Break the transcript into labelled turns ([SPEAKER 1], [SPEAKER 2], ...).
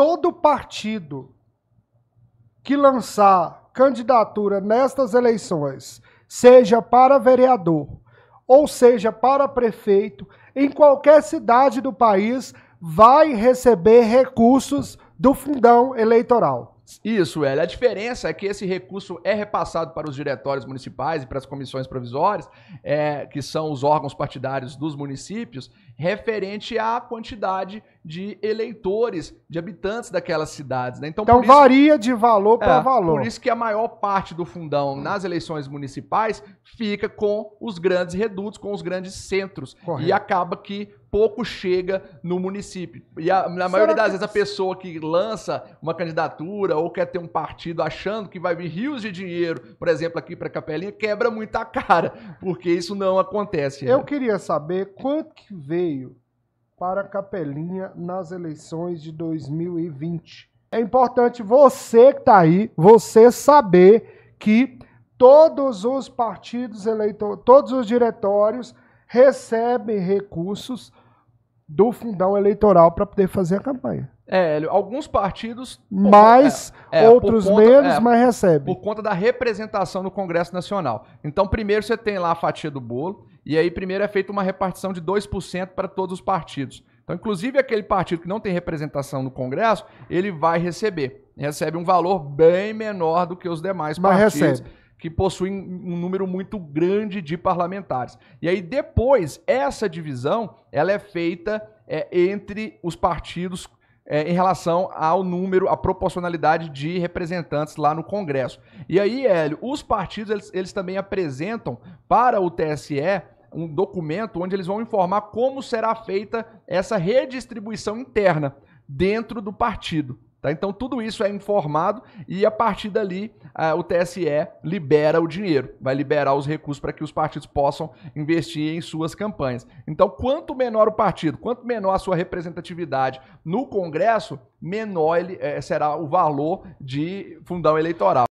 [SPEAKER 1] todo partido que lançar candidatura nestas eleições, seja para vereador ou seja para prefeito, em qualquer cidade do país, vai receber recursos do fundão eleitoral.
[SPEAKER 2] Isso, Hélio. A diferença é que esse recurso é repassado para os diretórios municipais e para as comissões provisórias, é, que são os órgãos partidários dos municípios, referente à quantidade de eleitores, de habitantes daquelas cidades. Né? Então, então isso, varia
[SPEAKER 1] de valor para é, valor. Por isso
[SPEAKER 2] que a maior parte do fundão nas eleições municipais fica com os grandes redutos, com os grandes centros. Correto. E acaba que pouco chega no município. E a, na maioria das que... vezes a pessoa que lança uma candidatura ou quer ter um partido achando que vai vir rios de dinheiro, por exemplo, aqui para Capelinha, quebra muito a cara, porque isso não acontece. Né? Eu né?
[SPEAKER 1] queria saber quanto que veio para Capelinha nas eleições de 2020. É importante você que está aí, você saber que todos os partidos eleitores, todos os diretórios recebem recursos do fundão eleitoral para poder fazer a campanha.
[SPEAKER 2] É, Hélio, alguns partidos.
[SPEAKER 1] Mais, é, é, outros conta, menos, é, mas recebe. Por
[SPEAKER 2] conta da representação no Congresso Nacional. Então, primeiro você tem lá a fatia do bolo, e aí primeiro é feita uma repartição de 2% para todos os partidos. Então, inclusive, aquele partido que não tem representação no Congresso, ele vai receber. Recebe um valor bem menor do que os demais Mas partidos. Recebe. Que possuem um número muito grande de parlamentares. E aí, depois, essa divisão ela é feita é, entre os partidos é, em relação ao número, à proporcionalidade de representantes lá no Congresso. E aí, Hélio, os partidos eles, eles também apresentam para o TSE um documento onde eles vão informar como será feita essa redistribuição interna dentro do partido. Tá? Então, tudo isso é informado e a partir dali o TSE libera o dinheiro, vai liberar os recursos para que os partidos possam investir em suas campanhas. Então, quanto menor o partido, quanto menor a sua representatividade no Congresso, menor ele, é, será o valor de fundão eleitoral.